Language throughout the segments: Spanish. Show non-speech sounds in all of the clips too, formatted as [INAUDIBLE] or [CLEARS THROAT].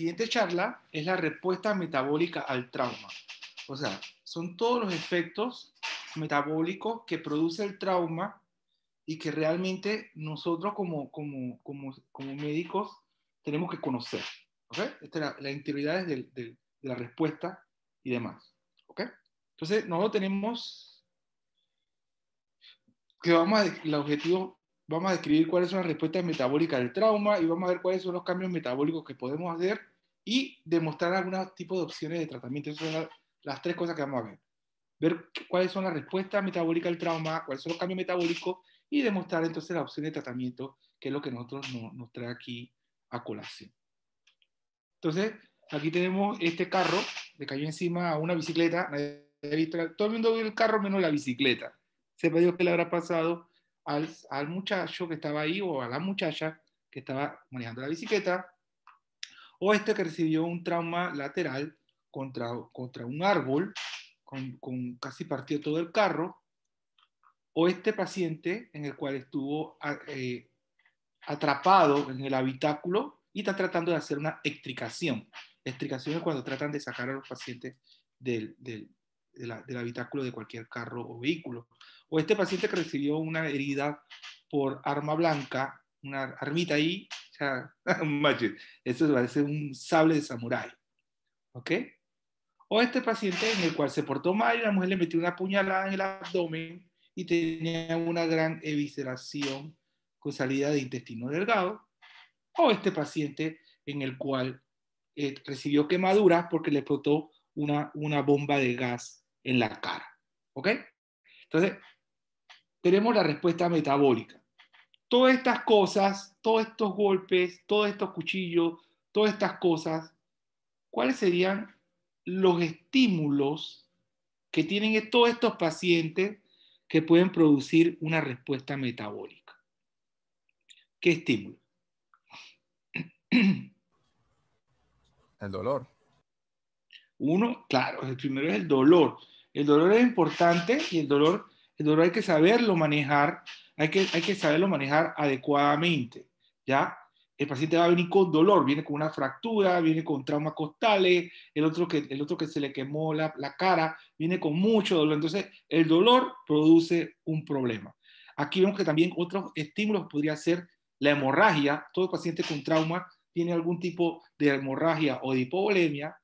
siguiente charla es la respuesta metabólica al trauma. O sea, son todos los efectos metabólicos que produce el trauma y que realmente nosotros como, como, como, como médicos tenemos que conocer. Esta es la, integridad de, la respuesta y demás. ¿okay? Entonces, nosotros tenemos que vamos a, el objetivo, vamos a describir cuáles son las respuestas metabólicas del trauma y vamos a ver cuáles son los cambios metabólicos que podemos hacer y demostrar algunos tipos de opciones de tratamiento. Esas son las tres cosas que vamos a ver. Ver cuáles son las respuestas metabólicas al trauma, cuáles son los cambios metabólicos y demostrar entonces la opción de tratamiento, que es lo que nosotros nos trae aquí a colación. Entonces, aquí tenemos este carro, le cayó encima a una bicicleta, todo el mundo vio el carro menos la bicicleta. Se se Dios que le habrá pasado al, al muchacho que estaba ahí o a la muchacha que estaba manejando la bicicleta, o este que recibió un trauma lateral contra, contra un árbol, con, casi partió todo el carro, o este paciente en el cual estuvo ah, eh, atrapado en el habitáculo y está tratando de hacer una extricación. Extricación es cuando tratan de sacar a los pacientes del, del habitáculo de cualquier carro o vehículo. O este paciente que recibió una herida por arma blanca, una armita ahí, [LAUGHS] Eso parece un sable de samurái. ¿Ok? O este paciente en el cual se portó mal y la mujer le metió una puñalada en el abdomen y tenía una gran evisceración con salida de intestino delgado. O este paciente en el cual eh, recibió quemaduras porque le explotó una, una bomba de gas en la cara. ¿Ok? Entonces, tenemos la respuesta metabólica todas estas cosas, todos estos golpes, todos estos cuchillos, todas estas cosas, ¿cuáles serían los estímulos que tienen todos estos pacientes que pueden producir una respuesta metabólica? ¿Qué estímulo? [CLEARS THROAT] El dolor. Uno, claro, el primero es el dolor. El dolor es importante y el dolor, el dolor hay que saberlo manejar hay que, hay que saberlo manejar adecuadamente, ¿ya? El paciente va a venir con dolor, viene con una fractura, viene con traumas costales, el otro que, el otro que se le quemó la, la cara, viene con mucho dolor. Entonces, el dolor produce un problema. Aquí vemos que también otros estímulos podría ser la hemorragia. Todo paciente con trauma tiene algún tipo de hemorragia o de hipovolemia,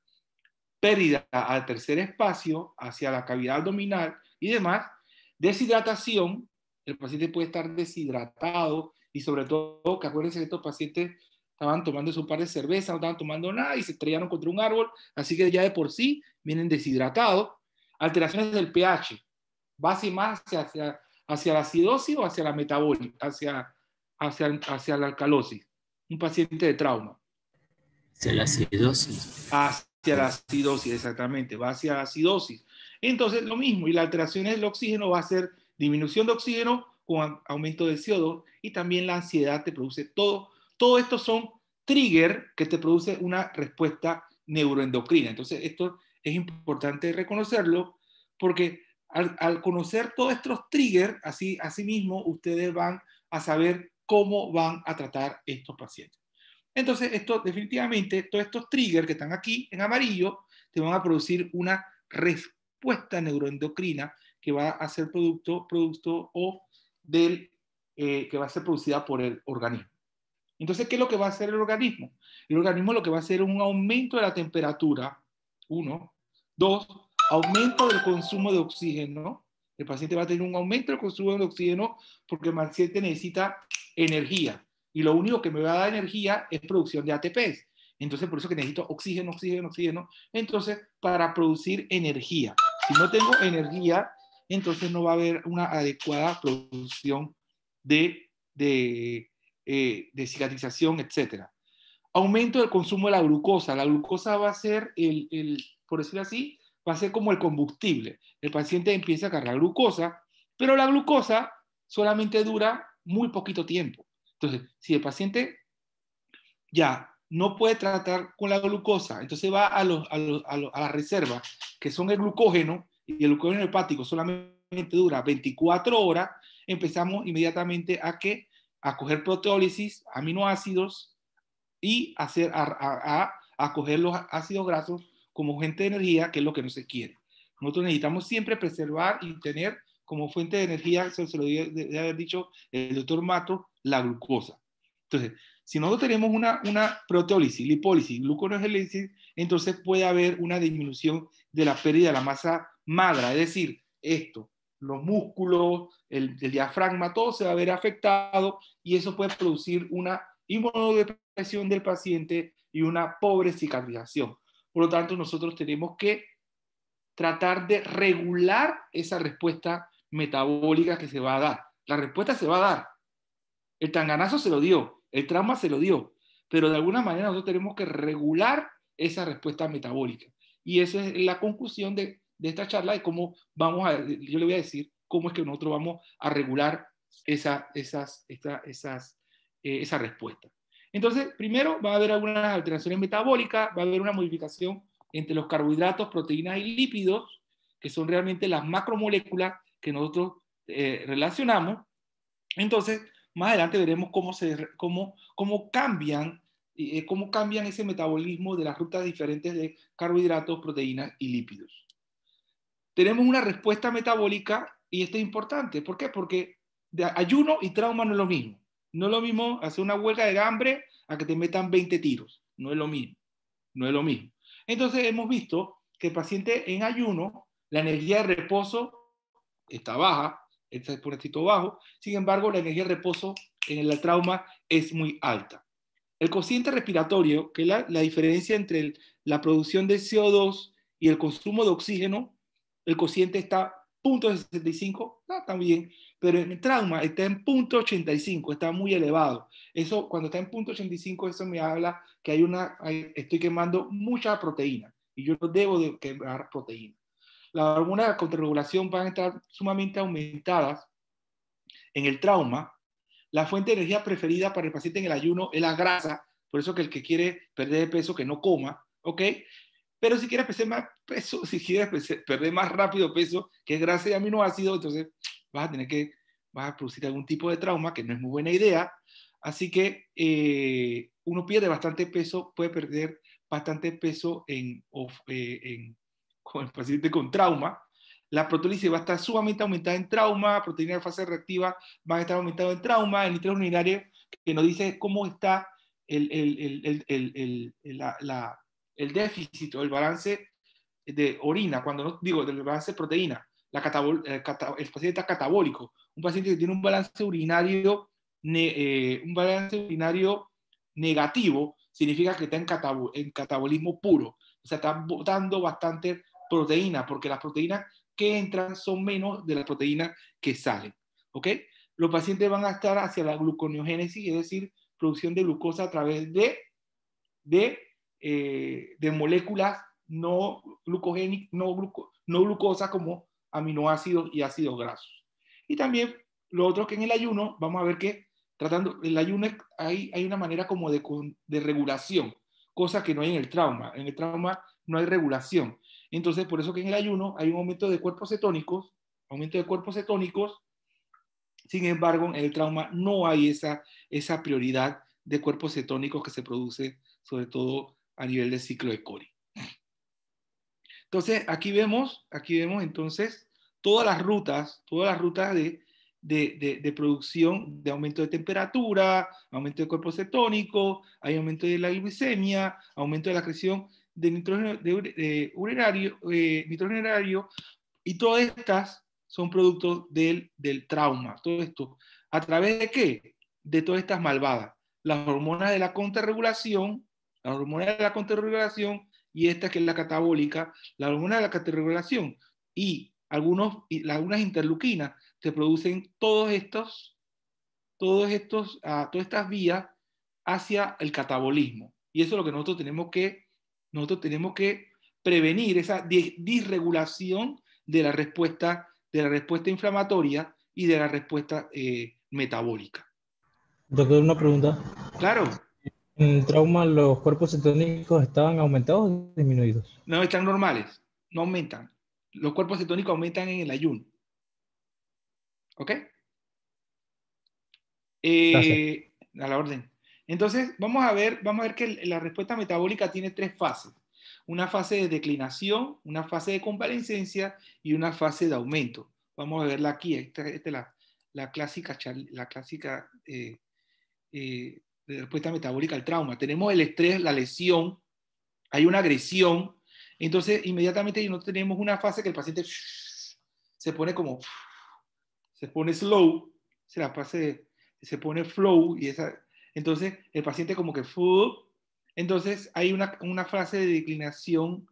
pérdida al tercer espacio, hacia la cavidad abdominal y demás, deshidratación, el paciente puede estar deshidratado y sobre todo, que acuérdense que estos pacientes estaban tomando su par de cerveza, no estaban tomando nada y se estrellaron contra un árbol, así que ya de por sí vienen deshidratados. Alteraciones del pH, va ser más hacia, hacia, la acidosis o hacia la metabólica, hacia, hacia, hacia la alcalosis. Un paciente de trauma. Hacia la acidosis. Hacia la acidosis, exactamente, va hacia la acidosis. Entonces, lo mismo, y la alteración del oxígeno va a ser Disminución de oxígeno con aumento de CO2 y también la ansiedad te produce todo. Todo esto son triggers que te produce una respuesta neuroendocrina. Entonces, esto es importante reconocerlo porque al, conocer todos estos triggers, así, así mismo ustedes van a saber cómo van a tratar estos pacientes. Entonces, esto definitivamente, todos estos triggers que están aquí en amarillo, te van a producir una respuesta neuroendocrina que va a ser producto, producto o del, eh, que va a ser producida por el organismo. Entonces, ¿qué es lo que va a hacer el organismo? El organismo lo que va a hacer es un aumento de la temperatura, uno. Dos, aumento del consumo de oxígeno. El paciente va a tener un aumento del consumo de oxígeno porque el paciente necesita energía. Y lo único que me va a dar energía es producción de ATPs. Entonces, por eso que necesito oxígeno, oxígeno, oxígeno. Entonces, para producir energía. Si no tengo energía, entonces no va a haber una adecuada producción de, de, eh, cicatrización, etc. Aumento del consumo de la glucosa. La glucosa va a ser, el, por decir así, va a ser como el combustible. El paciente empieza a cargar glucosa, pero la glucosa solamente dura muy poquito tiempo. Entonces, si el paciente ya no puede tratar con la glucosa, entonces va a, la reserva, que son el glucógeno, y el glucógeno hepático solamente dura 24 horas, empezamos inmediatamente a que a coger proteólisis, aminoácidos y hacer a, a, a, coger los ácidos grasos como fuente de energía, que es lo que no se quiere. Nosotros necesitamos siempre preservar y tener como fuente de energía, se, lo debe de haber dicho el doctor Mato, la glucosa. Entonces, si nosotros tenemos una, una proteólisis, lipólisis, gluconeogénesis, entonces puede haber una disminución de la pérdida de la masa magra, es decir, esto, los músculos, el, el, diafragma, todo se va a ver afectado y eso puede producir una inmunodepresión del paciente y una pobre cicatrización. Por lo tanto, nosotros tenemos que tratar de regular esa respuesta metabólica que se va a dar. La respuesta se va a dar. El tanganazo se lo dio, el trauma se lo dio, pero de alguna manera nosotros tenemos que regular esa respuesta metabólica. Y esa es la conclusión de de esta charla de cómo vamos a, yo le voy a decir cómo es que nosotros vamos a regular esa, esas, esas, eh, esa respuesta. Entonces, primero va a haber algunas alteraciones metabólicas, va a haber una modificación entre los carbohidratos, proteínas y lípidos, que son realmente las macromoléculas que nosotros eh, relacionamos. Entonces, más adelante veremos cómo, se, cómo, cómo cambian eh, cómo cambian ese metabolismo de las rutas diferentes de carbohidratos, proteínas y lípidos tenemos una respuesta metabólica y esto es importante. ¿Por qué? Porque ayuno y trauma no es lo mismo. No es lo mismo hacer una huelga de hambre a que te metan 20 tiros. No es lo mismo. No es lo mismo. Entonces hemos visto que el paciente en ayuno, la energía de reposo está baja, está por poquito bajo. Sin embargo, la energía de reposo en el trauma es muy alta. El cociente respiratorio, que es la, diferencia entre la producción de CO2 y el consumo de oxígeno, el cociente está punto 65, también ah, está bien, pero en el trauma está en punto 85, está muy elevado. Eso, cuando está en punto 85, eso me habla que hay una, estoy quemando mucha proteína y yo no debo de quemar proteína. Las hormonas de contrarregulación van a estar sumamente aumentadas en el trauma. La fuente de energía preferida para el paciente en el ayuno es la grasa, por eso que el que quiere perder peso, que no coma, ¿ok? Pero si quieres perder más peso, [LAUGHS] si quieres perder más rápido peso, que es grasa y aminoácidos, entonces vas a tener que, vas a producir algún tipo de trauma, que no es muy buena idea. Así que eh, uno pierde bastante peso, puede perder bastante peso en, eh, [LAUGHS] con el paciente con trauma. La protolisis va a estar sumamente aumentada en trauma, proteína de fase reactiva va a estar aumentada en trauma, el nitrógeno urinario que nos dice cómo está la, la el déficit o el balance de orina, cuando no digo del balance de proteína, la eh, el, paciente está catabólico, un paciente que tiene un balance urinario, eh, un balance urinario negativo, significa que está en, catab en catabolismo puro, o sea, está botando bastante proteína, porque las proteínas que entran son menos de las proteínas que salen, ¿ok? Los pacientes van a estar hacia la gluconeogénesis, es decir, producción de glucosa a través de, de eh, de moléculas no glucogénicas, no, glucosa como aminoácidos y ácidos grasos. Y también lo otro que en el ayuno, vamos a ver que tratando el ayuno hay, hay una manera como de, regulación, cosa que no hay en el trauma. En el trauma no hay regulación. Entonces, por eso que en el ayuno hay un aumento de cuerpos cetónicos, aumento de cuerpos cetónicos. Sin embargo, en el trauma no hay esa, esa prioridad de cuerpos cetónicos que se produce sobre todo a nivel del ciclo de Cori. Entonces, aquí vemos, aquí vemos entonces todas las rutas, todas las rutas de, de, producción de aumento de temperatura, aumento de cuerpo cetónico, hay aumento de la glucemia, aumento de la creación de nitrógeno urinario, eh, y todas estas son productos del, del trauma, todo esto. ¿A través de qué? De todas estas malvadas. Las hormonas de la contrarregulación la hormona de la contrarregulación y esta que es la catabólica, la hormona de la contrarregulación y algunos, algunas interleuquinas se producen todos estos, todos estos, ah, todas estas vías hacia el catabolismo. Y eso es lo que nosotros tenemos que, nosotros tenemos que prevenir, esa disregulación de la respuesta, de la respuesta inflamatoria y de la respuesta eh, metabólica. Doctor, una pregunta. Claro. ¿En el trauma los cuerpos cetónicos estaban aumentados o disminuidos? No, están normales, no aumentan. Los cuerpos cetónicos aumentan en el ayuno. ¿Ok? Eh, a la orden. Entonces, vamos a ver, vamos a ver que la respuesta metabólica tiene tres fases. Una fase de declinación, una fase de convalescencia y una fase de aumento. Vamos a verla aquí. Esta, es la, clásica, la clásica eh, eh, de respuesta metabólica al trauma. Tenemos el estrés, la lesión, hay una agresión. Entonces, inmediatamente no tenemos una fase que el paciente se pone como, se pone slow, se la pase, se pone flow y esa, entonces el paciente como que entonces hay una, una fase de declinación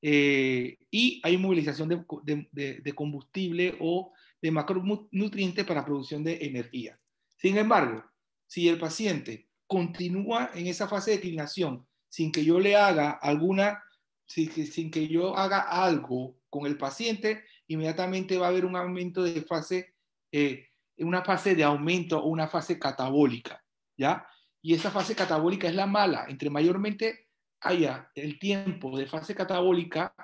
eh, y hay movilización de, de, combustible o de macronutrientes para producción de energía. Sin embargo, si el paciente continúa en esa fase de declinación sin que yo le haga alguna, sin que, yo haga algo con el paciente, inmediatamente va a haber un aumento de fase, eh, una fase de aumento o una fase catabólica, ¿ya? Y esa fase catabólica es la mala. Entre mayormente haya el tiempo de fase catabólica,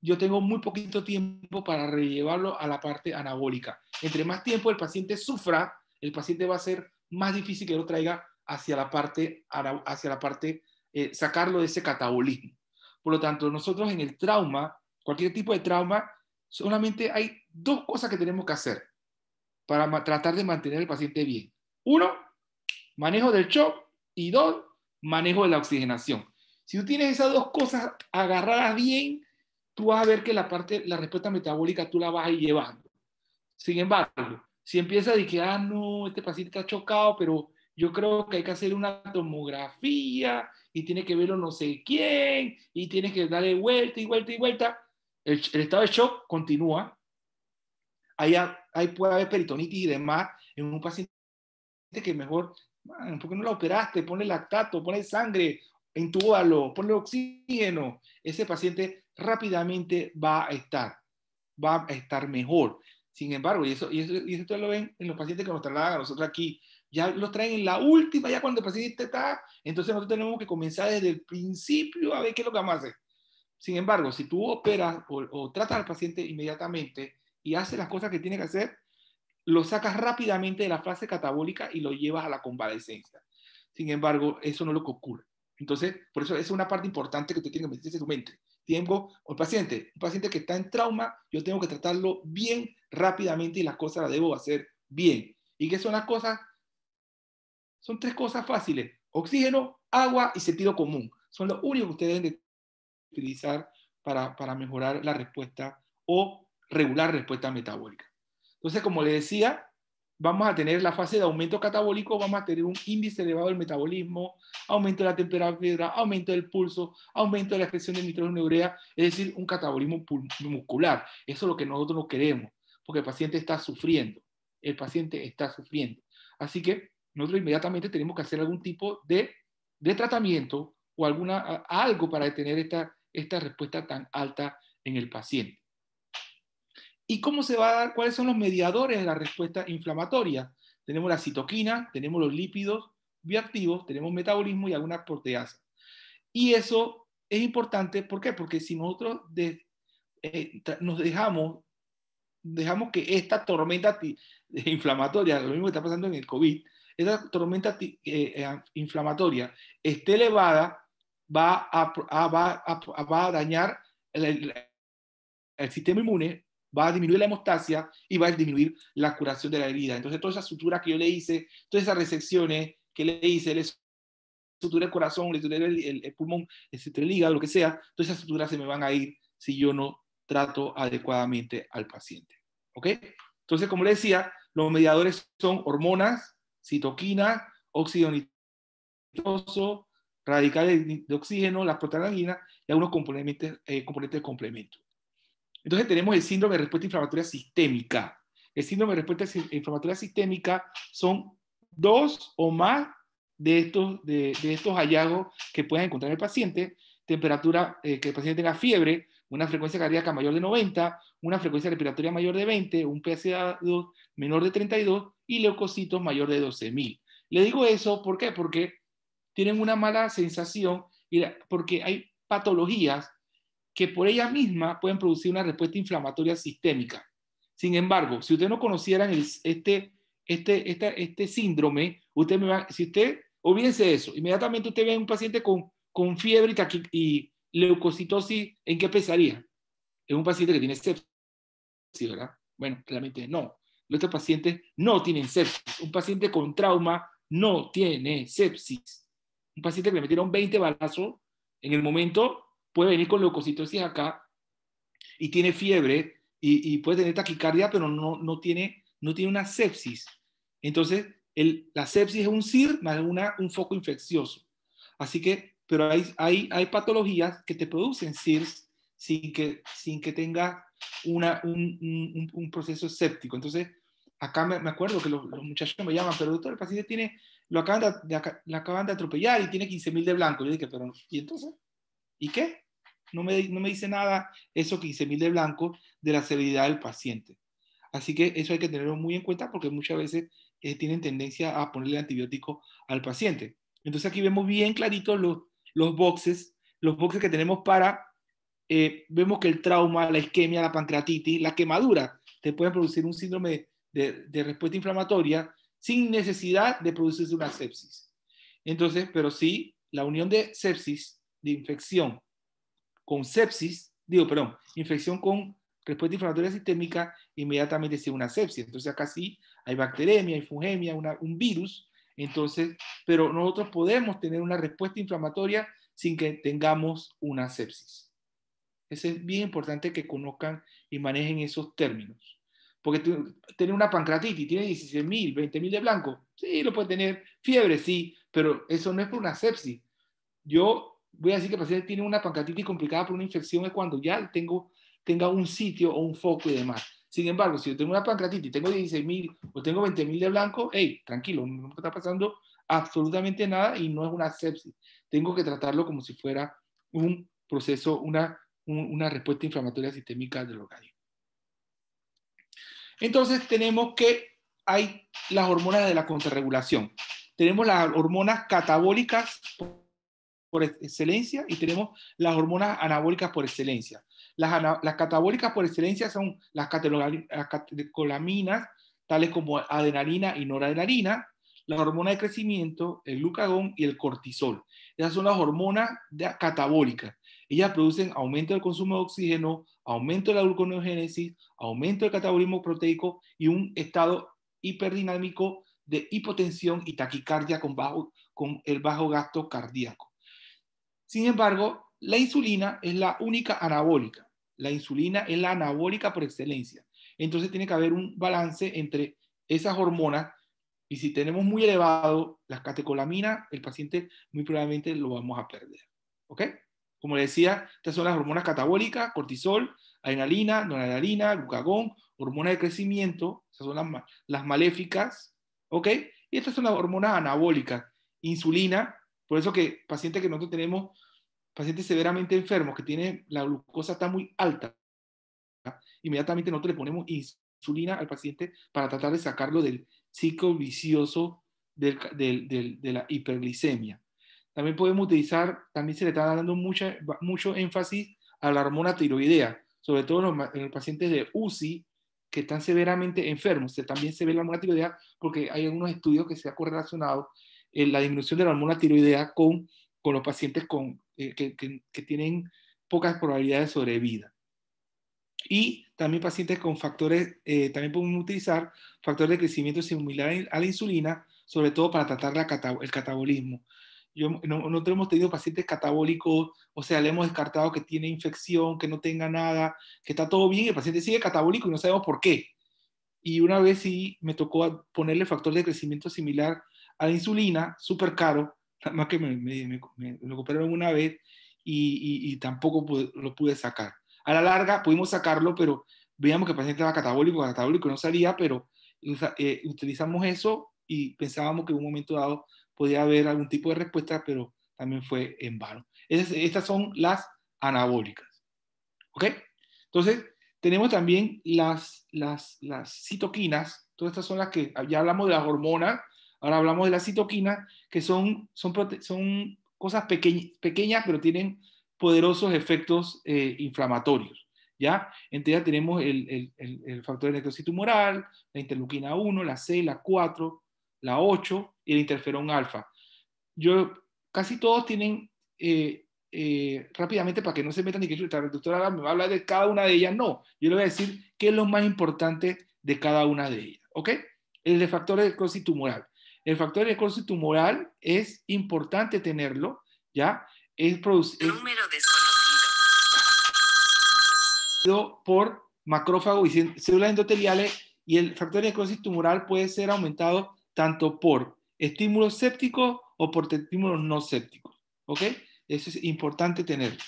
yo tengo muy poquito tiempo para relevarlo a la parte anabólica. Entre más tiempo el paciente sufra, el paciente va a ser más difícil que lo traiga hacia la parte, hacia la parte eh, sacarlo de ese catabolismo. Por lo tanto, nosotros en el trauma, cualquier tipo de trauma, solamente hay dos cosas que tenemos que hacer para tratar de mantener al paciente bien. Uno, manejo del shock y dos, manejo de la oxigenación. Si tú tienes esas dos cosas agarradas bien, tú vas a ver que la parte, la respuesta metabólica tú la vas a ir llevando. Sin embargo, si empieza de que, ah, no, este paciente está chocado, pero yo creo que hay que hacer una tomografía y tiene que verlo no sé quién y tienes que darle vuelta y vuelta y vuelta. El, estado de shock continúa. Ahí, ahí, puede haber peritonitis y demás en un paciente que mejor, porque no lo operaste? Ponle lactato, pone sangre, entúbalo, pone oxígeno. Ese paciente rápidamente va a estar, va a estar mejor. Sin embargo, y eso, y eso, y eso lo ven en los pacientes que nos trasladan a nosotros aquí, ya los traen en la última, ya cuando el paciente está, entonces nosotros tenemos que comenzar desde el principio a ver qué es lo que vamos a hacer. Sin embargo, si tú operas o, tratas al paciente inmediatamente y haces las cosas que tiene que hacer, lo sacas rápidamente de la fase catabólica y lo llevas a la convalecencia Sin embargo, eso no es lo que ocurre. Entonces, por eso es una parte importante que te tiene que meterse en tu mente. Tiempo, o el paciente, un paciente que está en trauma, yo tengo que tratarlo bien, rápidamente y las cosas las debo hacer bien. ¿Y qué son las cosas? Son tres cosas fáciles. Oxígeno, agua y sentido común. Son los únicos que ustedes deben utilizar para, para mejorar la respuesta o regular respuesta metabólica. Entonces, como les decía, vamos a tener la fase de aumento catabólico, vamos a tener un índice elevado del metabolismo, aumento de la temperatura, aumento del pulso, aumento de la expresión de nitrógeno urea, es decir, un catabolismo muscular. Eso es lo que nosotros no queremos, porque el paciente está sufriendo, el paciente está sufriendo. Así que nosotros inmediatamente tenemos que hacer algún tipo de, de tratamiento o alguna, algo para detener esta, esta respuesta tan alta en el paciente. ¿Y cómo se va a dar? ¿Cuáles son los mediadores de la respuesta inflamatoria? Tenemos la citoquina, tenemos los lípidos bioactivos, tenemos metabolismo y algunas proteasas. Y eso es importante, ¿por qué? Porque si nosotros eh, nos dejamos, dejamos que esta tormenta [LAUGHS] inflamatoria, lo mismo que está pasando en el COVID, esa tormenta eh, eh, inflamatoria esté elevada, va a, va, dañar el, sistema inmune, va a disminuir la hemostasia y va a disminuir la curación de la herida. Entonces, todas esas suturas que yo le hice, todas esas resecciones que le hice, le suturé el corazón, le el, pulmón, le hígado, lo que sea, todas esas suturas se me van a ir si yo no trato adecuadamente al paciente. ¿Ok? Entonces, como le decía, los mediadores son hormonas, citoquina, óxido nitroso, radicales de oxígeno, las proteína y algunos eh, componentes, de complemento. Entonces tenemos el síndrome de respuesta inflamatoria sistémica. El síndrome de respuesta inflamatoria sistémica son dos o más de estos, de, estos hallazgos que puede encontrar el paciente. Temperatura, eh, que el paciente tenga fiebre, una frecuencia cardíaca mayor de 90, una frecuencia respiratoria mayor de 20, un PSA2 menor de 32 y leucocitos mayor de 12.000. Le digo eso, ¿por qué? Porque tienen una mala sensación y porque hay patologías que por ellas mismas pueden producir una respuesta inflamatoria sistémica. Sin embargo, si usted no conociera este, este, este síndrome, usted me va, si usted, olvídense eso, inmediatamente usted ve a un paciente con, con fiebre y, y, leucocitosis, ¿en qué pesaría? Es un paciente que tiene sepsis, ¿verdad? Bueno, claramente no. Otros pacientes no tienen sepsis. Un paciente con trauma no tiene sepsis. Un paciente que le metieron 20 balazos, en el momento puede venir con leucocitosis acá y tiene fiebre y, puede tener taquicardia, pero no, no, tiene, no tiene una sepsis. Entonces, la sepsis es un SIR más un foco infeccioso. Así que pero hay, hay, hay patologías que te producen SIRS sin que, sin que tenga una, un, un, un proceso séptico. Entonces, acá me, acuerdo que los, muchachos me llaman, pero doctor, el paciente tiene, lo acaban de, acaban de atropellar y tiene 15.000 de blanco. Yo dije, pero, ¿y entonces? ¿Y qué? No me, no me dice nada eso 15.000 de blanco de la severidad del paciente. Así que eso hay que tenerlo muy en cuenta porque muchas veces eh, tienen tendencia a ponerle antibiótico al paciente. Entonces aquí vemos bien clarito los, los boxes, los boxes que tenemos para, eh, vemos que el trauma, la isquemia, la pancreatitis, la quemadura, te pueden producir un síndrome de, respuesta inflamatoria sin necesidad de producirse una sepsis. Entonces, pero sí, la unión de sepsis, de infección con sepsis, digo, perdón, infección con respuesta inflamatoria sistémica, inmediatamente se una sepsis. Entonces acá sí hay bacteremia, hay fungemia, un virus entonces, pero nosotros podemos tener una respuesta inflamatoria sin que tengamos una sepsis. Eso es bien importante que conozcan y manejen esos términos. Porque tener una pancreatitis, tiene 16.000, 20.000 de blanco, sí, lo puede tener, fiebre, sí, pero eso no es por una sepsis. Yo voy a decir que el paciente tiene una pancreatitis complicada por una infección es cuando ya tengo, tenga un sitio o un foco y demás. Sin embargo, si yo tengo una pancreatitis, tengo 16.000 o tengo 20.000 de blanco, hey, tranquilo, no me está pasando absolutamente nada y no es una sepsis. Tengo que tratarlo como si fuera un proceso, una, una respuesta inflamatoria sistémica del organismo. Entonces tenemos que hay las hormonas de la contrarregulación. Tenemos las hormonas catabólicas por excelencia y tenemos las hormonas anabólicas por excelencia. Las, catabólicas por excelencia son las, las catecolaminas, tales como adrenalina y noradrenalina, la hormona de crecimiento, el glucagón y el cortisol. Esas son las hormonas catabólicas. Ellas producen aumento del consumo de oxígeno, aumento de la gluconeogénesis, aumento del catabolismo proteico y un estado hiperdinámico de hipotensión y taquicardia con, bajo, con el bajo gasto cardíaco. Sin embargo, la insulina es la única anabólica. La insulina es la anabólica por excelencia. Entonces tiene que haber un balance entre esas hormonas y si tenemos muy elevado las catecolaminas, el paciente muy probablemente lo vamos a perder. ¿Ok? Como le decía, estas son las hormonas catabólicas, cortisol, adrenalina, noradrenalina, glucagón, hormonas de crecimiento, esas son las, las maléficas, ¿ok? Y estas son las hormonas anabólicas, insulina, por eso que pacientes que nosotros tenemos pacientes severamente enfermos que tienen la glucosa está muy alta, inmediatamente nosotros le ponemos insulina al paciente para tratar de sacarlo del ciclo vicioso de la hiperglicemia. También podemos utilizar, también se le está dando mucho énfasis a la hormona tiroidea, sobre todo en los, pacientes de UCI que están severamente enfermos. También se ve la hormona tiroidea porque hay algunos estudios que se ha correlacionado eh, la disminución de la hormona tiroidea con con los pacientes con, eh, que, tienen pocas probabilidades de sobrevida. Y también pacientes con factores, eh, también podemos utilizar factores de crecimiento similar a la insulina, sobre todo para tratar la el catabolismo. Yo, no, hemos tenido pacientes catabólicos, o sea, le hemos descartado que tiene infección, que no tenga nada, que está todo bien, el paciente sigue catabólico y no sabemos por qué. Y una vez sí me tocó ponerle factor de crecimiento similar a la insulina, súper caro, nada [LAUGHS] más que me, lo compraron una vez y, tampoco lo pude sacar. A la larga pudimos sacarlo, pero veíamos que el paciente era catabólico, catabólico no salía, pero eh, utilizamos eso y pensábamos que en un momento dado podía haber algún tipo de respuesta, pero también fue en vano. estas son las anabólicas. ¿Ok? Entonces, tenemos también las, las, las citoquinas. Todas estas son las que ya hablamos de las hormonas, Ahora hablamos de las citoquinas, que son, son, son cosas pequeñas, pero tienen poderosos efectos eh, inflamatorios. ¿ya? Entonces ya tenemos el, factor de el tumoral, tumoral, la interleuquina 1, la C, la 4, la 8 y el interferón alfa. Yo, casi todos tienen, eh, eh, rápidamente para que no se metan ni que la doctora me va a hablar de cada una de ellas, no, yo le voy a decir qué es lo más importante de cada una de ellas, ¿ok? El de factor de necrosis tumoral. El factor de necrosis tumoral es importante tenerlo, ¿ya? Es producido. Número desconocido. Por macrófago y células endoteliales, y el factor de necrosis tumoral puede ser aumentado tanto por estímulos sépticos o por estímulos no sépticos. ¿Ok? Eso es importante tener.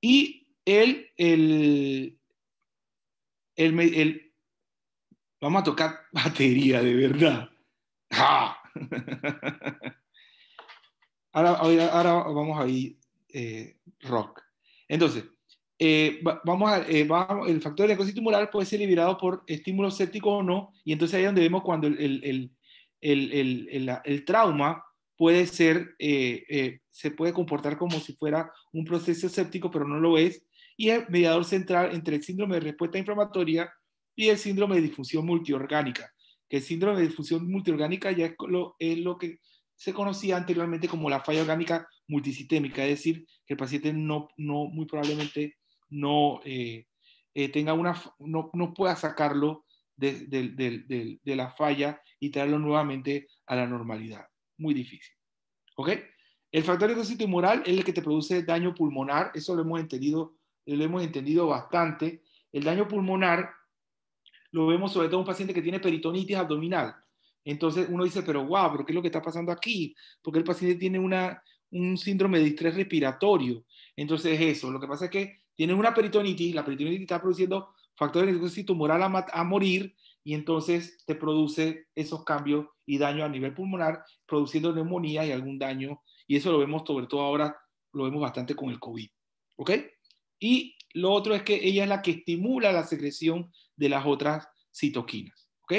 Y el, el, el, el, vamos a tocar [LAUGHS] batería de verdad. [LAUGHS] ahora, vamos a ir eh, rock. Entonces, eh, vamos a, eh, el factor de necrosis tumoral puede ser liberado por estímulo séptico o no, y entonces ahí es donde vemos cuando el, trauma puede ser, se puede comportar como si fuera un proceso séptico, pero no lo es, y el mediador central entre el síndrome de respuesta inflamatoria y el síndrome de difusión multiorgánica que el síndrome de disfunción multiorgánica ya es lo, es lo que se conocía anteriormente como la falla orgánica multisistémica, es decir, que el paciente no, no muy probablemente no, eh, eh, tenga una, no, pueda sacarlo de, la falla y traerlo nuevamente a la normalidad. Muy difícil. ¿Ok? El factor de tumoral es el que te produce daño pulmonar, eso lo hemos entendido, lo hemos entendido bastante. El daño pulmonar lo vemos sobre todo un paciente que tiene peritonitis abdominal. Entonces uno dice, pero guau, ¿pero qué es lo que está pasando aquí? Porque el paciente tiene una, un síndrome de estrés respiratorio. Entonces es eso. Lo que pasa es que tiene una peritonitis, la peritonitis está produciendo factores de si tumoral a, a morir y entonces te produce esos cambios y daño a nivel pulmonar, produciendo neumonía y algún daño. Y eso lo vemos sobre todo ahora, lo vemos bastante con el COVID. ¿Ok? Y lo otro es que ella es la que estimula la secreción de las otras citoquinas. ¿Ok?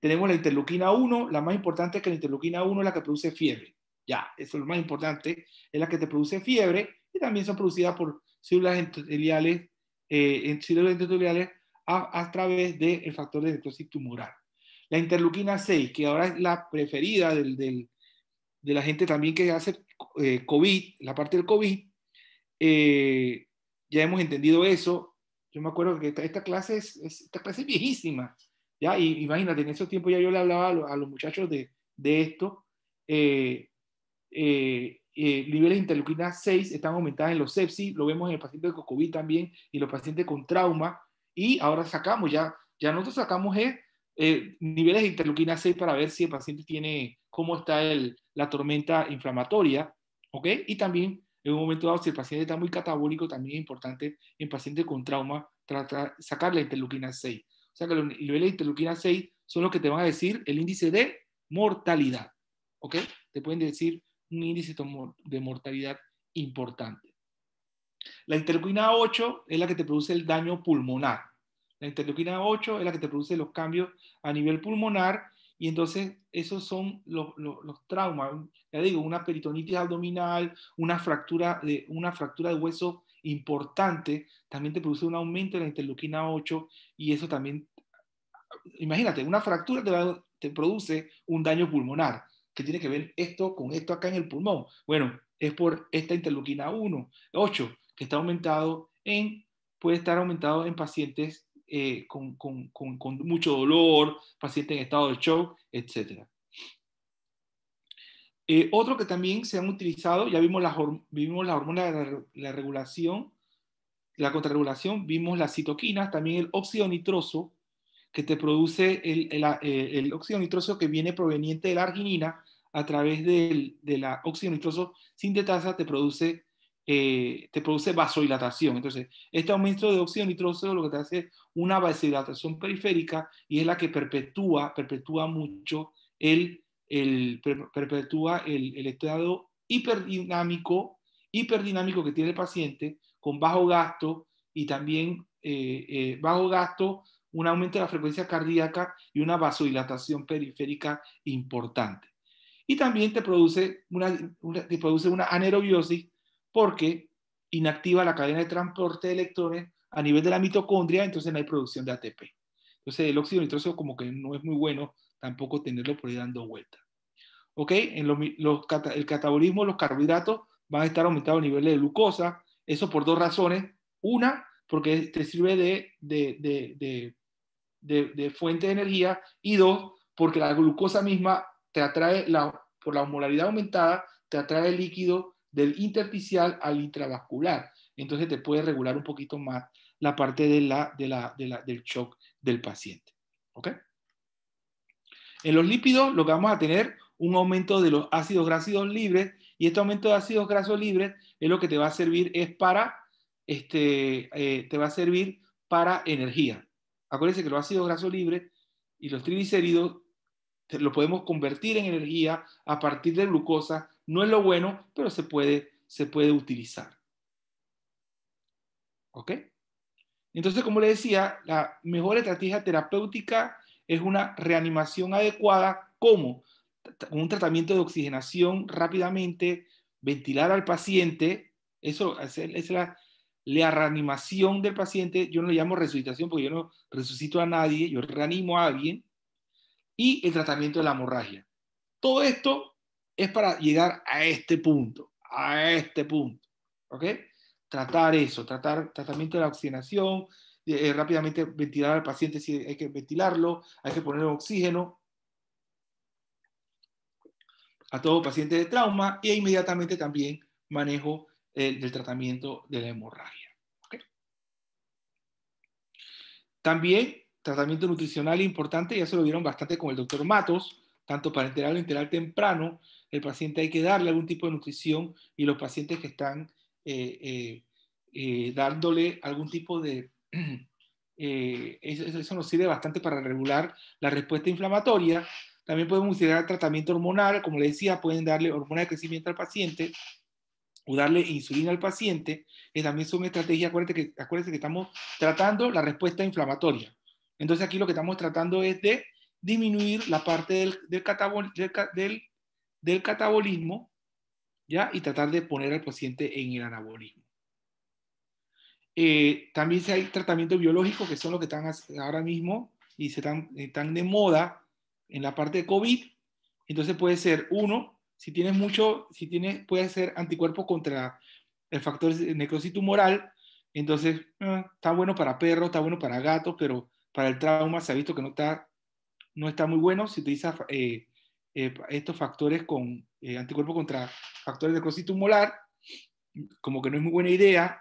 Tenemos la interleuquina 1, la más importante es que la interleuquina 1 es la que produce fiebre. Ya, eso es lo más importante, es la que te produce fiebre y también son producidas por células endoteliales, eh, células endoteliales a, través del factor de necrosis tumoral. La interleuquina 6, que ahora es la preferida de la gente también que hace eh, COVID, la parte del COVID, eh, ya hemos entendido eso, yo me acuerdo que esta, clase es, viejísima. ¿ya? Y imagínate, en esos tiempos ya yo le hablaba a, los muchachos de, de esto. Eh, eh, eh, niveles de interleuquina 6 están aumentados en los sepsis, lo vemos en el paciente de COVID también y los pacientes con trauma. Y ahora sacamos ya, ya nosotros sacamos eh, niveles de interleuquina 6 para ver si el paciente tiene, cómo está el, la tormenta inflamatoria, ¿ok? Y también en un momento dado, si el paciente está muy catabólico, también es importante en pacientes con trauma sacar la interleuquina 6. O sea que los niveles de interleuquina 6 son los que te van a decir el índice de mortalidad. ¿Ok? Te pueden decir un índice de mortalidad importante. La interleuquina 8 es la que te produce el daño pulmonar. La interleuquina 8 es la que te produce los cambios a nivel pulmonar y entonces esos son los, traumas. Ya digo, una peritonitis abdominal, una fractura de, una fractura de hueso importante, también te produce un aumento de la interleuquina 8 y eso también, imagínate, una fractura te, produce un daño pulmonar, que tiene que ver esto con esto acá en el pulmón. Bueno, es por esta interleuquina 1, 8, que está aumentado en, puede estar aumentado en pacientes eh, con, mucho dolor, paciente en estado de shock, etc. Eh, otro que también se han utilizado, ya vimos las, vimos hormonas de la, regulación, la contrarregulación, vimos las citoquinas, también el óxido nitroso, que te produce eh, el, óxido nitroso que viene proveniente de la arginina, a través del, de la óxido nitroso sintetasa, te produce eh, te produce vasodilatación. Entonces, este aumento de y nitroso lo que te hace es una vasodilatación periférica y es la que perpetúa, perpetúa mucho el, el perpetúa el, estado hiperdinámico, hiperdinámico que tiene el paciente con bajo gasto y también eh, eh, bajo gasto, un aumento de la frecuencia cardíaca y una vasodilatación periférica importante. Y también te produce una, una te produce una anaerobiosis porque inactiva la cadena de transporte de electrones a nivel de la mitocondria, entonces no hay producción de ATP. Entonces el óxido nitroso como que no es muy bueno tampoco tenerlo por ahí dando vuelta. ¿Ok? En el catabolismo, los carbohidratos van a estar aumentados a nivel de glucosa, eso por dos razones. Una, porque te sirve de, de, fuente de energía y dos, porque la glucosa misma te atrae, por la molaridad aumentada, te atrae el líquido del intersticial al intravascular. Entonces te puede regular un poquito más la parte de la, del shock del paciente. ¿Ok? En los lípidos lo que vamos a tener un aumento de los ácidos grasos libres y este aumento de ácidos grasos libres es lo que te va a servir es para este, eh, te va a servir para energía. Acuérdense que los ácidos grasos libres y los triglicéridos los podemos convertir en energía a partir de glucosa no es lo bueno, pero se puede, se puede utilizar. ¿Ok? Entonces, como le decía, la mejor estrategia terapéutica es una reanimación adecuada, como un tratamiento de oxigenación rápidamente, ventilar al paciente, eso es, la, la, reanimación del paciente, yo no le llamo resucitación porque yo no resucito a nadie, yo reanimo a alguien, y el tratamiento de la hemorragia. Todo esto es para llegar a este punto, a este punto. ¿Ok? Tratar eso, tratar tratamiento de la oxigenación, eh, eh, rápidamente ventilar al paciente si hay que ventilarlo, hay que ponerle oxígeno a todo paciente de trauma e inmediatamente también manejo eh, del tratamiento de la hemorragia. También tratamiento nutricional importante, ya se lo vieron bastante con el doctor Matos, tanto para o enteral temprano, el paciente hay que darle algún tipo de nutrición y los pacientes que están eh, eh, eh, dándole algún tipo de... [CLEARS THROAT] Eso, nos sirve bastante para regular la respuesta inflamatoria. También podemos considerar tratamiento hormonal, como le decía, pueden darle hormona de crecimiento al paciente o darle insulina al paciente, que también son estrategias, acuérdense que, acuérdense que estamos tratando la respuesta inflamatoria. Entonces aquí lo que estamos tratando es de disminuir la parte del, catabolismo, del del catabolismo ¿ya? y tratar de poner al paciente en el anabolismo. Eh, también también hay tratamientos biológicos que son los que están ahora mismo y se están, están de moda en la parte de COVID. Entonces puede ser uno, si tienes mucho, si tienes, puede ser anticuerpos contra el factor necrosis tumoral. Entonces ah, está bueno para perros, está bueno para gatos, pero para el trauma se ha visto que no está, no está muy bueno. si utiliza eh, eh, estos factores con eh, anticuerpos contra factores de coagulación tumoral, como que no es muy buena idea.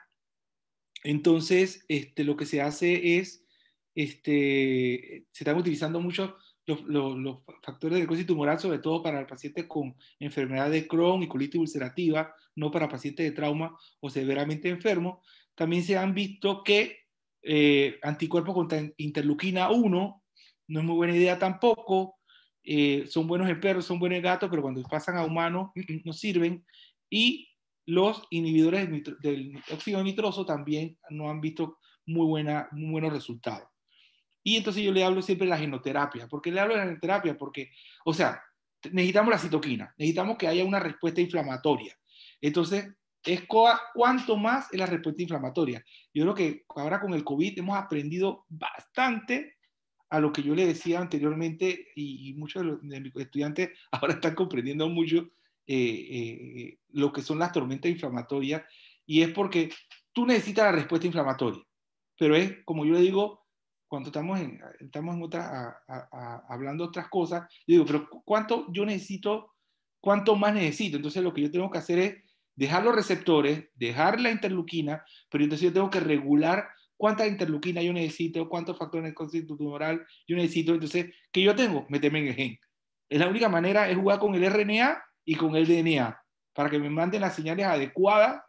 Entonces, este, lo que se hace es, este, se están utilizando mucho los, factores de coagulación tumoral, sobre todo para pacientes con enfermedad de Crohn y colitis ulcerativa, no para pacientes de trauma o severamente enfermos. También se han visto que eh, anticuerpos contra interleuquina 1 no es muy buena idea tampoco. Eh, son buenos en perros, son buenos en gatos, pero cuando pasan a humanos [CLEARS THROAT] no sirven. Y los inhibidores del, oxígeno nitroso también no han visto muy, buena, muy buenos resultados. Y entonces yo le hablo siempre de la genoterapia. ¿Por qué le hablo de la genoterapia? Porque, o sea, necesitamos la citoquina, necesitamos que haya una respuesta inflamatoria. Entonces, es cuanto más es la respuesta inflamatoria. Yo creo que ahora con el COVID hemos aprendido bastante a lo que yo le decía anteriormente y, muchos de, mis estudiantes [LAUGHS] ahora están comprendiendo mucho eh, eh, lo que son las tormentas inflamatorias y es porque tú necesitas la respuesta inflamatoria, pero es, como yo le digo, cuando estamos, en, estamos en otra, hablando otras cosas, yo digo, pero ¿cuánto yo necesito? ¿Cuánto más necesito? Entonces lo que yo tengo que hacer es dejar los receptores, dejar la interluquina, pero entonces yo tengo que regular cuánta interleuquina yo necesito, cuántos factores tumoral yo necesito. Entonces, ¿qué yo tengo? Meterme en el gen. Es la única manera, es jugar con el RNA y con el DNA, para que me manden las señales adecuadas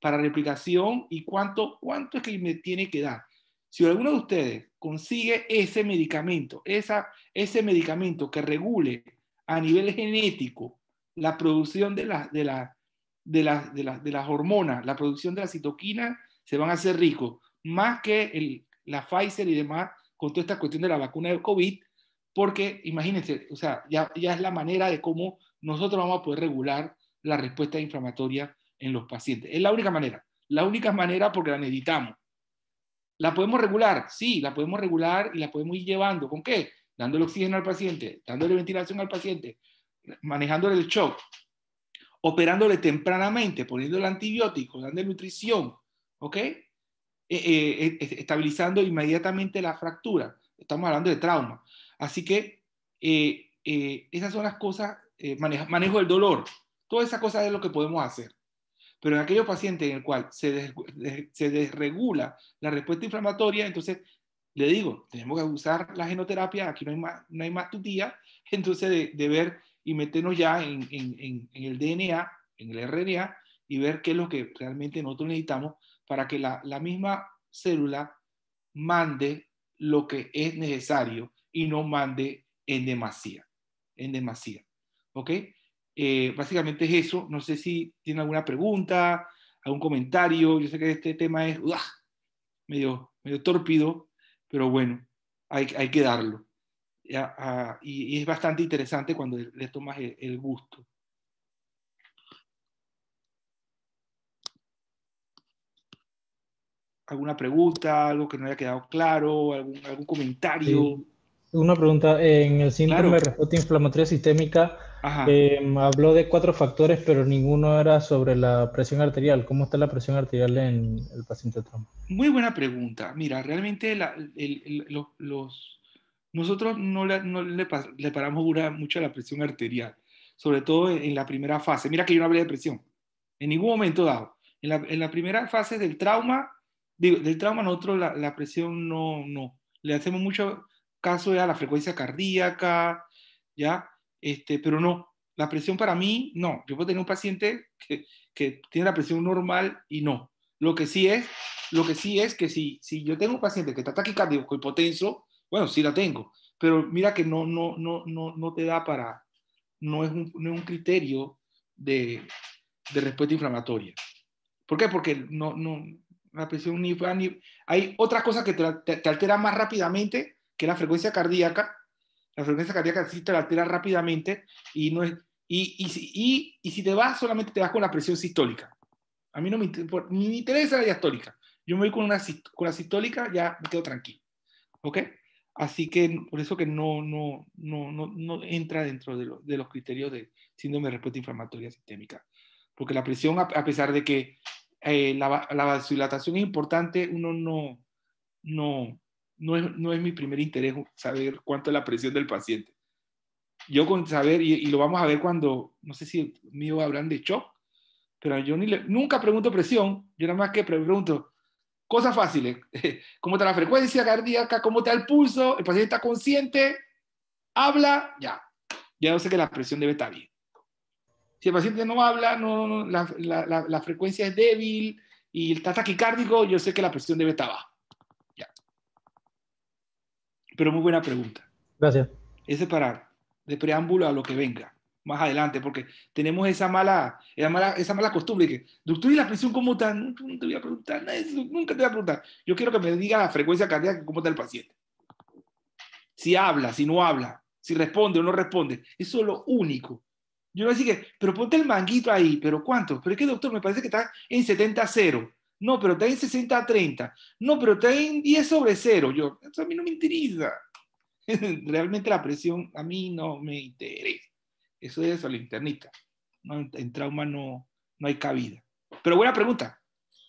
para replicación y cuánto, cuánto es que me tiene que dar. Si alguno de ustedes consigue ese medicamento, esa, ese medicamento que regule a nivel genético la producción de, las, de, la, de, de, de las hormonas, la producción de la citoquina, se van a hacer ricos más que la Pfizer y demás, con toda esta cuestión de la vacuna del COVID, porque imagínense, o sea, ya, ya es la manera de cómo nosotros vamos a poder regular la respuesta inflamatoria en los pacientes. Es la única manera, la única manera porque la necesitamos. ¿La podemos regular? Sí, la podemos regular y la podemos ir llevando. ¿Con qué? Dándole oxígeno al paciente, dándole ventilación al paciente, manejándole el shock, operándole tempranamente, poniéndole antibióticos, dándole nutrición, ¿ok? Eh, eh, estabilizando inmediatamente la fractura. Estamos hablando de trauma. Así que eh, esas son las cosas, manejo, el dolor. Todas esas cosa es lo que podemos hacer. Pero en aquellos pacientes en el cual se, desregula la respuesta inflamatoria, entonces le digo, tenemos que usar la genoterapia, aquí no hay más, no hay más [LAUGHS] entonces de, ver y meternos ya en, el DNA, en el RNA, y ver qué es lo que realmente nosotros necesitamos para que la, misma célula mande lo que es necesario y no mande en demasía, en demasía. ¿Ok? Eh, básicamente es eso. No sé si tiene alguna pregunta, algún comentario. Yo sé que este tema es medio, medio torpido pero bueno, hay, que darlo. Ah, y, es bastante interesante cuando le, tomas el gusto. alguna pregunta, algo que no haya quedado claro, algún, comentario. Una pregunta, en el síndrome de respuesta inflamatoria sistémica, em, habló de cuatro factores, pero ninguno era sobre la presión arterial. ¿Cómo está la presión arterial en el paciente trauma? Muy buena pregunta. Mira, realmente los, nosotros no, le, le, paramos mucho la presión arterial, sobre todo en, la primera fase. Mira que yo no hablé de presión, en ningún momento dado. En la, en la primera fase del trauma, digo, del trauma nosotros la, la presión no, no, le hacemos mucho caso a la frecuencia cardíaca, ¿ya? Este, pero no, la presión para mí, no. Yo puedo tener un paciente que, que, tiene la presión normal y no. Lo que sí es, lo que sí es que si, si yo tengo un paciente que está taquicárdico, hipotenso, bueno, sí la tengo, pero mira que no, no, no, no, no te da para, no es un, no es un criterio de, de, respuesta inflamatoria. ¿Por qué? Porque no, no, la presión ni, hay otra cosa que te, altera más rápidamente que la frecuencia cardíaca. La frecuencia cardíaca sí te altera rápidamente y, no es, y, si te vas, solamente te vas con la presión sistólica. A mí no me, interesa la diastólica. Yo me voy con, una, con la sistólica, ya me quedo tranquilo. ¿Ok? Así que por eso que no, no, no, no, entra dentro de, de, los criterios de síndrome de respuesta inflamatoria sistémica. Porque la presión, a pesar de que eh, la, la, vasodilatación es importante, uno no, no, no es, mi primer interés saber cuánto es la presión del paciente. Yo con saber, y, lo vamos a ver cuando, no sé si mío habrán de shock, pero yo ni nunca pregunto presión, yo nada más que pregunto, cosas fáciles, [LAUGHS] cómo está la frecuencia cardíaca, cómo está el pulso, el paciente está consciente, habla, ya, ya no sé que la presión debe estar bien si el paciente no habla, la, frecuencia es débil y está taquicárdico, yo sé que la presión debe estar baja. Pero muy buena pregunta. Gracias. Ese para de preámbulo a lo que venga más adelante, porque tenemos esa mala, esa mala, esa mala costumbre que, doctor, ¿y la presión cómo está? No, te voy a preguntar, nunca te voy a preguntar. Yo quiero que me diga la frecuencia cardíaca, cómo está el paciente. Si habla, si no habla, si responde o no responde. Eso es lo único yo le decir que, pero ponte el manguito ahí, pero ¿cuánto? Pero es que, doctor, me parece que está en 70 a 0. No, pero está en 60 a 30. No, pero está en 10 sobre 0. Yo, eso a mí no me interesa. [LAUGHS] Realmente la presión a mí no me interesa. Eso es solo la en trauma no, no hay cabida. Pero buena pregunta.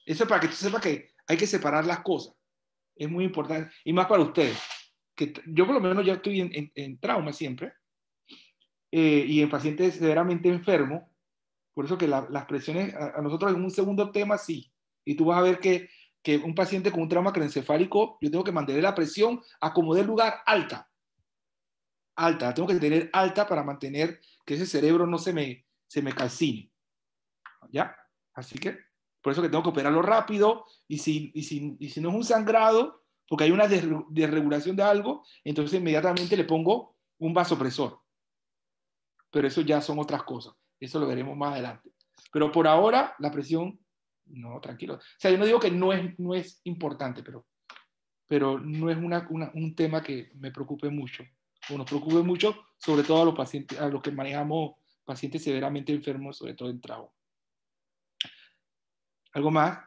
Eso es para que tú sepas que hay que separar las cosas. Es muy importante. Y más para ustedes. Que yo por lo menos ya estoy en trauma siempre eh, y en pacientes severamente enfermo, Por eso que las presiones, a, nosotros es un segundo tema sí. Y tú vas a ver que, que un paciente con un trauma craneoencefálico, yo tengo que mantener la presión a como de lugar alta. Alta, tengo que tener alta para mantener que ese cerebro no se me, se me calcine. ¿Ya? Así que, por eso que tengo que operarlo rápido. Y si, y si, y si no es un sangrado, porque hay una desregulación de algo, entonces inmediatamente le pongo un vasopresor pero eso ya son otras cosas. Eso lo veremos más adelante. Pero por ahora, la presión, no, tranquilo. O sea, yo no digo que no es, no es importante, pero, pero no es una, un tema que me preocupe mucho, o nos preocupe mucho, sobre todo a los pacientes, a los que manejamos pacientes severamente enfermos, sobre todo en trago ¿Algo más?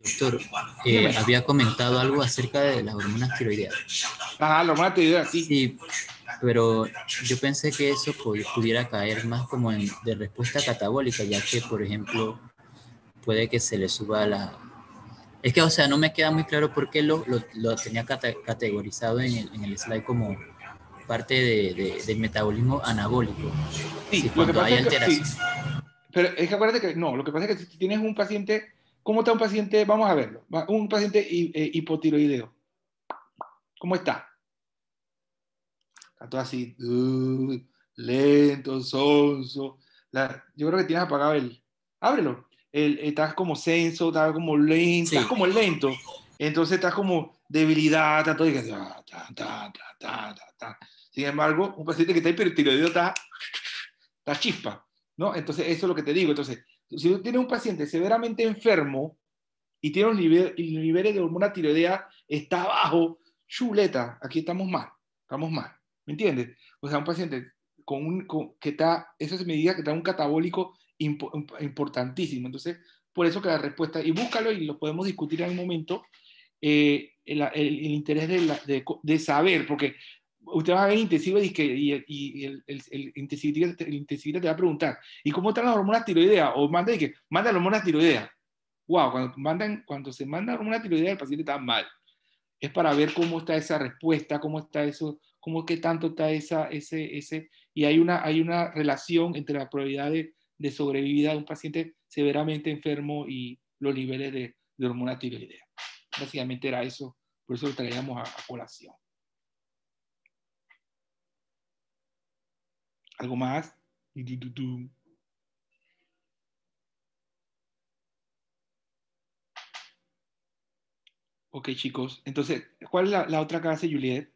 Doctor, eh, había comentado algo acerca de las hormonas tiroideas. Ah, la hormona tiroideas, sí. sí pero yo pensé que eso pudiera caer más como de respuesta catabólica, ya que, por ejemplo, puede que se le suba la... Es que, o sea, no me queda muy claro por qué lo, lo, tenía categorizado en el, en el, slide como parte de, del metabolismo anabólico. Sí, hay que, Pero es que acuérdate que, no, lo que pasa es que si tienes un paciente, ¿cómo está un paciente? Vamos a verlo, un paciente eh, hipotiroideo. ¿Cómo está? todo así, lento, sonso. La, yo creo que tienes apagado el, ábrelo, el, estás como senso, estás como lento, estás como lento. Entonces estás como debilidad, Sin embargo, un paciente que está hipertiroideo está, chispa, ¿no? Entonces eso es lo que te digo. Entonces, si tú tienes un paciente severamente enfermo y tiene los nivel niveles de hormona tiroidea está bajo, chuleta, aquí estamos mal, estamos mal. ¿Me entiendes? O sea, un paciente con un, que está, eso me medida que está un catabólico importantísimo. Entonces, por eso que la respuesta, y búscalo y lo podemos discutir en un momento, eh, el, interés de, saber, porque usted va a ver intensivo y, que, y, el, el, intensivista, te va a preguntar, ¿y cómo están las hormonas tiroideas? O manda y que, manda hormonas tiroideas. Wow, cuando, mandan, cuando se manda hormona tiroidea, el paciente está mal. Es para ver cómo está esa respuesta, cómo está eso, cómo que tanto está esa, ese, ese, y hay una, hay una relación entre la probabilidad de, sobrevivida de un paciente severamente enfermo y los niveles de, hormona tiroidea. Básicamente era eso, por eso lo traíamos a, colación. ¿Algo más? ok, chicos. Entonces, ¿cuál es la, la otra clase, Juliet?